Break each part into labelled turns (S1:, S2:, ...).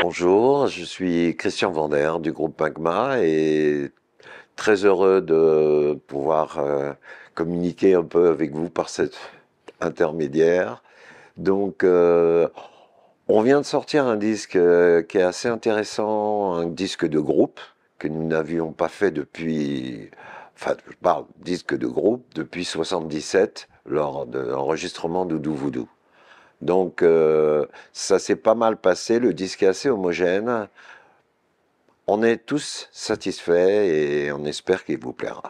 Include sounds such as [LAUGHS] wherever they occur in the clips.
S1: Bonjour, je suis Christian Vander du groupe Pagma et très heureux de pouvoir euh, communiquer un peu avec vous par cette intermédiaire. Donc, euh, on vient de sortir un disque euh, qui est assez intéressant, un disque de groupe que nous n'avions pas fait depuis, enfin, je parle disque de groupe depuis 77 lors de l'enregistrement de Doudou Voodoo. Donc euh, ça s'est pas mal passé, le disque est assez homogène. On est tous satisfaits et on espère qu'il vous plaira.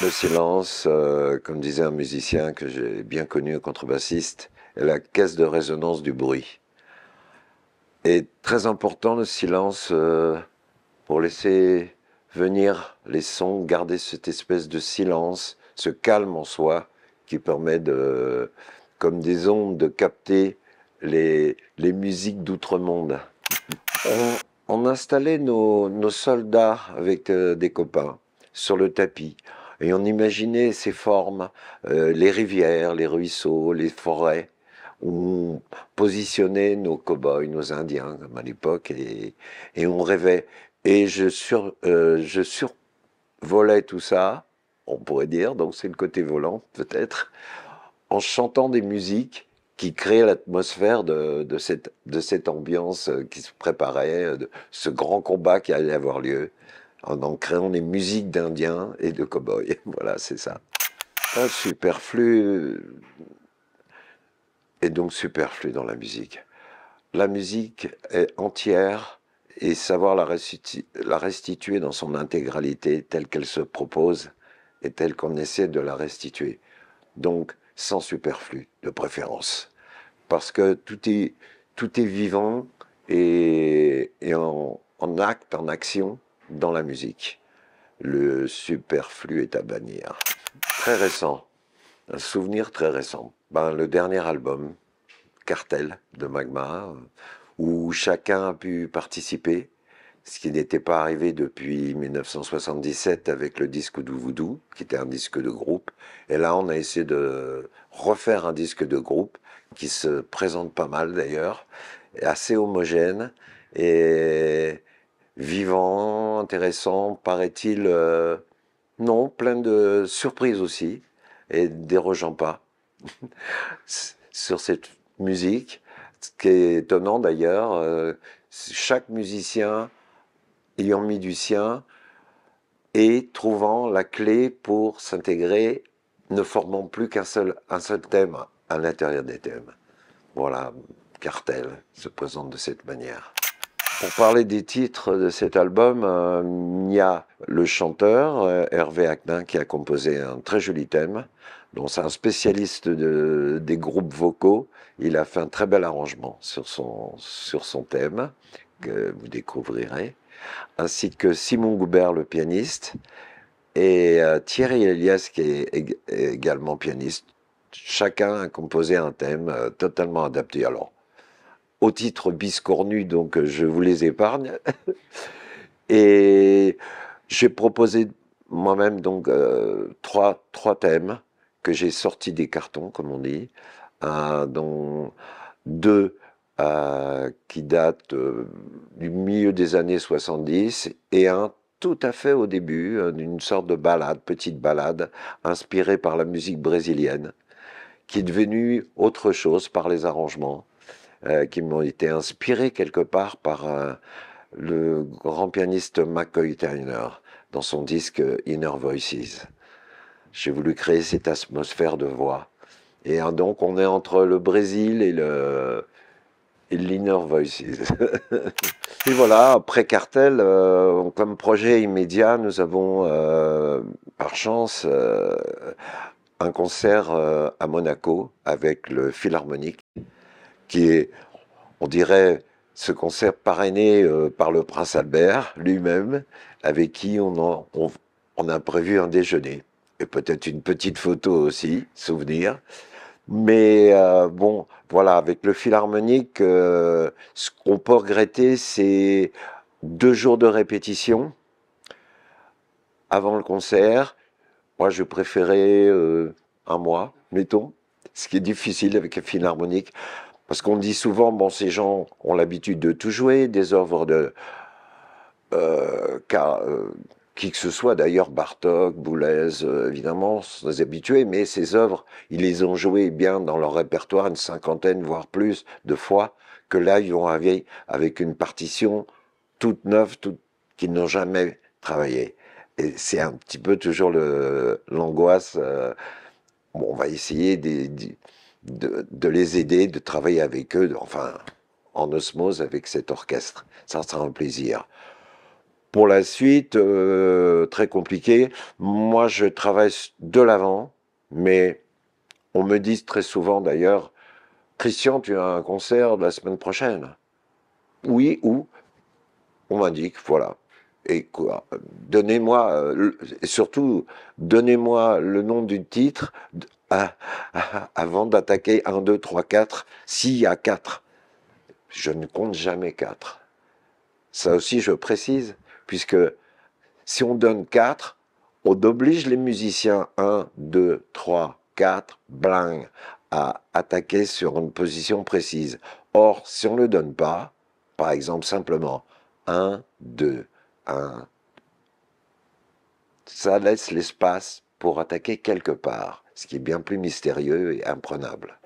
S1: Le silence, euh, comme disait un musicien que j'ai bien connu, un contrebassiste, est la caisse de résonance du bruit. Et très important le silence euh, pour laisser venir, les sons, garder cette espèce de silence, ce calme en soi qui permet de, comme des ondes, de capter les, musiques d'outre-monde. On, installait nos, soldats avec euh, des copains sur le tapis et on imaginait ces formes, euh, les rivières, les ruisseaux, les forêts où on positionnait nos cow-boys, nos indiens, comme à l'époque, et, et, on rêvait. Et je, euh, je survolais tout ça, on pourrait dire, donc c'est le côté volant peut-être, en chantant des musiques qui créaient l'atmosphère de, de, cette, ambiance euh, qui se préparait, euh, de ce grand combat qui allait avoir lieu, en en créant des musiques d'Indiens et de cow-boys. [LAUGHS] Voilà, c'est ça. superflu est donc superflu dans la musique. La musique est entière et savoir la, restituer dans son intégralité telle qu'elle se propose et telle qu'on essaie de la restituer. Donc, sans superflu de préférence. Parce que tout est, tout est vivant et, en, en, acte, en action dans la musique. Le superflu est à bannir. Très récent, un souvenir très récent. Ben, le dernier album, Cartel de Magma, où chacun a pu participer, ce qui n'était pas arrivé depuis 1977 avec le disque du qui était un disque de groupe. Et là, on a essayé de refaire un disque de groupe qui se présente pas mal d'ailleurs, assez homogène et vivant, intéressant, paraît-il. Euh, non, plein de surprises aussi et dérogeant pas [LAUGHS] sur cette musique ce qui est étonnant d'ailleurs, euh, chaque musicien ayant mis du sien et trouvant la clé pour s'intégrer, ne formant plus qu'un seul, thème à l'intérieur des thèmes. Voilà, Cartel se présente de cette manière. Pour parler des titres de cet album, euh, il y a le chanteur euh, Hervé Acnin qui a composé un très joli thème donc c'est un spécialiste des groupes vocaux. Il a fait un très bel arrangement sur son, sur son thème que vous découvrirez, ainsi que Simon Goubert, le pianiste, et euh, Thierry Elias, qui est, également pianiste. Chacun a composé un thème euh, totalement adapté. Alors, au titre biscornu, donc je vous les épargne. [LAUGHS] et j'ai proposé moi-même donc euh, trois thèmes j'ai sorti des cartons, comme on dit, un euh, dont deux euh, qui datent euh, du milieu des années 70 et un tout à fait au début, d'une sorte de balade, petite balade, inspirée par la musique brésilienne, qui est devenue autre chose par les arrangements, qui m'ont été inspirés quelque part par le grand pianiste McCoy Tyner dans son disque Inner Voices. J'ai voulu créer cette atmosphère de voix. Et hein, donc, on est entre le Brésil et le et l'Inner Voices. [LAUGHS] et voilà, après Cartel, euh, comme projet immédiat, nous avons, euh, par chance, euh, un concert à Monaco avec le Philharmonique, qui est, on dirait, ce concert parrainé par le prince Albert lui-même, avec qui on, on a prévu un déjeuner et peut-être une petite photo aussi, souvenir. Mais euh, bon, voilà, avec le fil harmonique, euh, ce qu'on peut regretter, c'est deux jours de répétition avant le concert. Moi, je préférais euh, un mois, mettons, ce qui est difficile avec le fil harmonique. Parce qu'on dit souvent, bon, ces gens ont l'habitude de tout jouer, des œuvres de, euh, car, qui que ce soit, d'ailleurs Bartok, Boulez, euh, évidemment, sont habitués, mais ces œuvres, ils les ont jouées bien dans leur répertoire une cinquantaine, voire plus de fois, que là, ils ont avec, avec une partition toute neuve, toute, qu'ils n'ont jamais travaillé. Et c'est un petit peu toujours l'angoisse. Euh, on va essayer de, les aider, de travailler avec eux, enfin, en osmose avec cet orchestre. Ça sera un plaisir. Pour la suite, euh, très compliqué. Moi, je travaille de l'avant, mais on me dit très souvent d'ailleurs, Christian, tu as un concert de la semaine prochaine. Oui, ou on m'indique, voilà. Et quoi Donnez-moi, euh, surtout, donnez-moi le nom du titre ah, ah, ah, avant d'attaquer 1, 2, 3, 4, s'il y a 4. Je ne compte jamais 4. Ça aussi, je précise puisque si on donne 4, on oblige les musiciens 1, 2, 3, 4, bling, à attaquer sur une position précise. Or, si on ne le donne pas, par exemple simplement 1, 2, 1, ça laisse l'espace pour attaquer quelque part, ce qui est bien plus mystérieux et imprenable.